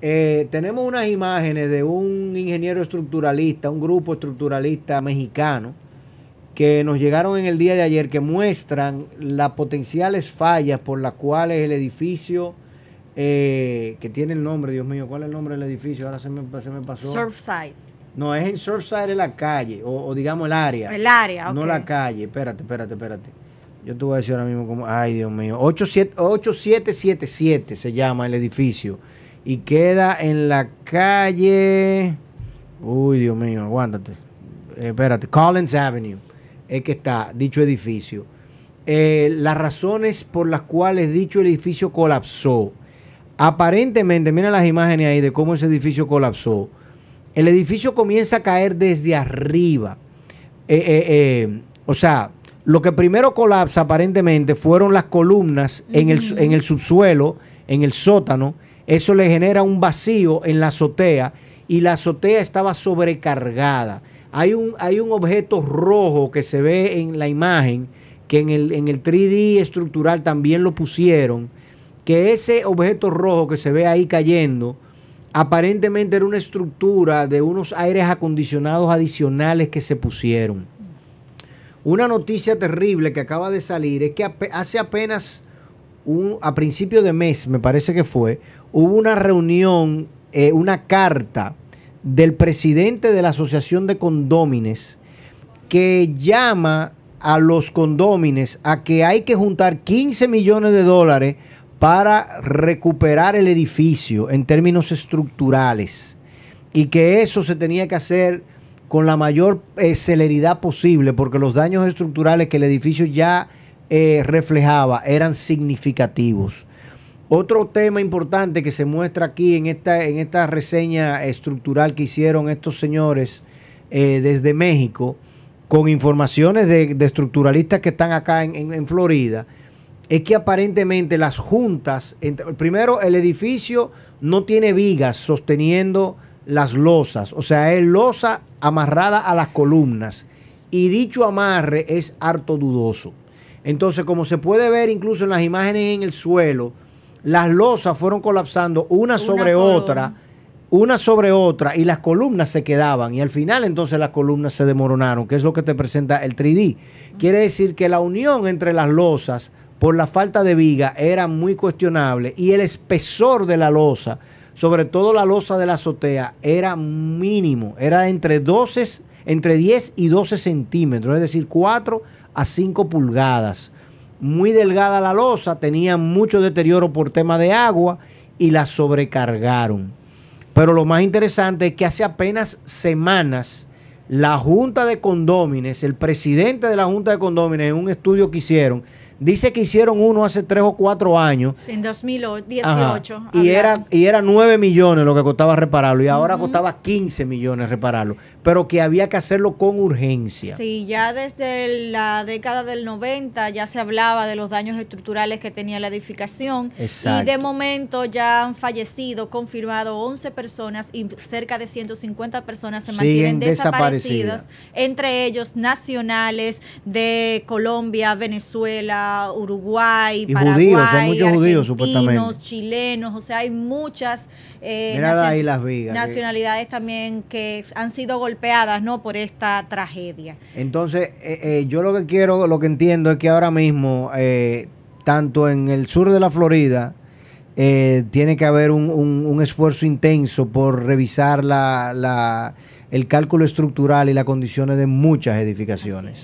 Eh, tenemos unas imágenes de un ingeniero estructuralista, un grupo estructuralista mexicano, que nos llegaron en el día de ayer, que muestran las potenciales fallas por las cuales el edificio, eh, que tiene el nombre, Dios mío, ¿cuál es el nombre del edificio? Ahora se me, pasó. Surfside. No, es en Surfside, es la calle, o, digamos el área. El área, No la calle, espérate, espérate, espérate. Yo te voy a decir ahora mismo como, ay Dios mío, 8777 se llama el edificio y queda en la calle. Uy, Dios mío, aguántate. espérate, Collins Avenue es que está dicho edificio. Eh, las razones por las cuales dicho edificio colapsó. Aparentemente, miren las imágenes ahí de cómo ese edificio colapsó. El edificio comienza a caer desde arriba. Eh, eh, o sea, lo que primero colapsa aparentemente fueron las columnas en el, en el subsuelo, en el sótano eso le genera un vacío en la azotea y la azotea estaba sobrecargada. Hay un, hay un objeto rojo que se ve en la imagen, que en el, en el 3D estructural también lo pusieron, que ese objeto rojo que se ve ahí cayendo, aparentemente era una estructura de unos aires acondicionados adicionales que se pusieron. Una noticia terrible que acaba de salir es que hace apenas a principio de mes, me parece que fue, hubo una reunión, eh, una carta del presidente de la Asociación de Condómines que llama a los condómines a que hay que juntar 15 millones de dólares para recuperar el edificio en términos estructurales y que eso se tenía que hacer con la mayor eh, celeridad posible porque los daños estructurales que el edificio ya eh, reflejaba eran significativos. Otro tema importante que se muestra aquí en esta, en esta reseña estructural que hicieron estos señores eh, desde México, con informaciones de, estructuralistas que están acá en, Florida, es que aparentemente las juntas, entre, primero el edificio no tiene vigas sosteniendo las losas, o sea, es losa amarrada a las columnas y dicho amarre es harto dudoso. Entonces, como se puede ver incluso en las imágenes en el suelo, las losas fueron colapsando una, sobre otra, una sobre otra, y las columnas se quedaban. Y al final entonces las columnas se demoronaron, que es lo que te presenta el 3D. Quiere decir que la unión entre las losas por la falta de viga era muy cuestionable y el espesor de la losa, sobre todo la losa de la azotea, era mínimo, era entre, 12, entre 10 y 12 centímetros, es decir, 4 a 5 pulgadas. Muy delgada la losa, tenía mucho deterioro por tema de agua y la sobrecargaron. Pero lo más interesante es que hace apenas semanas la Junta de Condómines, el presidente de la Junta de Condómines, en un estudio que hicieron, Dice que hicieron uno hace tres o cuatro años. En 2018. y, era, y era 9 millones lo que costaba repararlo. Y ahora costaba 15 millones repararlo. Pero que había que hacerlo con urgencia. Sí, ya desde la década del 90 ya se hablaba de los daños estructurales que tenía la edificación. Y de momento ya han fallecido, confirmado 11 personas y cerca de 150 personas se mantienen desaparecidas. Entre ellos nacionales de Colombia, Venezuela. Uruguay, Paraguay, chilenos, o sea, hay muchas eh, nacionalidades también que han sido golpeadas no por esta tragedia. Entonces, eh, eh, yo lo que quiero, lo que entiendo es que ahora mismo, tanto en el sur de la Florida, tiene que haber un, esfuerzo intenso por revisar la, el cálculo estructural y las condiciones de muchas edificaciones.